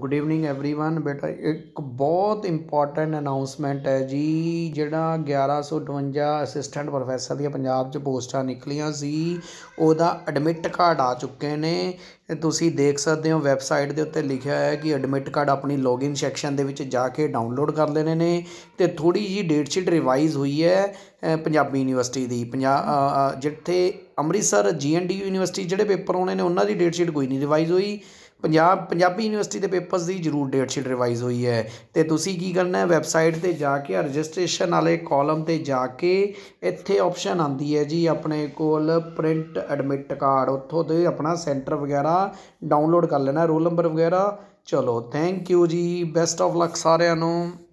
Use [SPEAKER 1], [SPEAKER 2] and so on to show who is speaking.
[SPEAKER 1] good evening everyone ਬੇਟਾ ਇੱਕ ਬਹੁਤ ਇੰਪੋਰਟੈਂਟ ਅਨਾਉਂਸਮੈਂਟ ਹੈ ਜੀ ਜਿਹੜਾ 1152 ਅਸਿਸਟੈਂਟ ਪ੍ਰੋਫੈਸਰ ਦੀਆਂ ਪੰਜਾਬ 'ਚ ਪੋਸਟਾਂ ਨਿਕਲੀਆਂ ਸੀ ਉਹਦਾ ਐਡਮਿਟ ਕਾਰਡ ਆ ਚੁੱਕੇ ਨੇ ਤੁਸੀਂ ਦੇਖ ਸਕਦੇ ਹੋ ਵੈਬਸਾਈਟ ਦੇ ਉੱਤੇ ਲਿਖਿਆ ਹੈ ਕਿ ਐਡਮਿਟ ਕਾਰਡ ਆਪਣੀ ਲੌਗਇਨ ਸੈਕਸ਼ਨ ਦੇ ਵਿੱਚ ਜਾ ਕੇ ਡਾਊਨਲੋਡ ਕਰ ਲੈਣੇ ਨੇ ਤੇ ਥੋੜੀ ਜੀ ਡੇਟ ਸ਼ੀਟ ਰਿਵਾਈਜ਼ ਹੋਈ ਹੈ ਪੰਜਾਬੀ ਯੂਨੀਵਰਸਿਟੀ ਦੀ ਪੰਜਾਬ ਜਿੱਥੇ ਅੰਮ੍ਰਿਤਸਰ ਜੀਐਨਡੀ ਯੂਨੀਵਰਸਿਟੀ ਜਿਹੜੇ ਪੇਪਰ ਆਉਣੇ ਨੇ ਉਹਨਾਂ ਦੀ ਡੇਟ ਸ਼ੀਟ ਕੋਈ ਨਹੀਂ ਰਿਵਾਈਜ਼ ਹੋਈ ਪੰਜਾਬ ਪੰਜਾਬੀ ਯੂਨੀਵਰਸਿਟੀ ਦੇ ਪੇਪਰਸ ਦੀ ਜ਼ਰੂਰ ਡੇਟ ਸ਼ੀਟ ਰਿਵਾਈਜ਼ ਹੋਈ ਹੈ ਤੇ ਤੁਸੀਂ ਕੀ ਕਰਨਾ ਹੈ ਵੈਬਸਾਈਟ ਤੇ ਜਾ ਕੇ ਰਜਿਸਟ੍ਰੇਸ਼ਨ ਵਾਲੇ ਕਾਲਮ ਤੇ ਜਾ ਕੇ ਇੱਥੇ ਆਪਸ਼ਨ ਆਂਦੀ ਹੈ ਜੀ ਆਪਣੇ ਕੋਲ ਪ੍ਰਿੰਟ ਐਡਮਿਟ ਕਾਰਡ ਉੱਥੋਂ ਦੇ ਆਪਣਾ ਸੈਂਟਰ ਵਗੈਰਾ ਡਾਊਨਲੋਡ ਕਰ ਲੈਣਾ ਰੋਲ ਨੰਬਰ ਵਗੈਰਾ ਚਲੋ thank you ji best of luck ਸਾਰਿਆਂ ਨੂੰ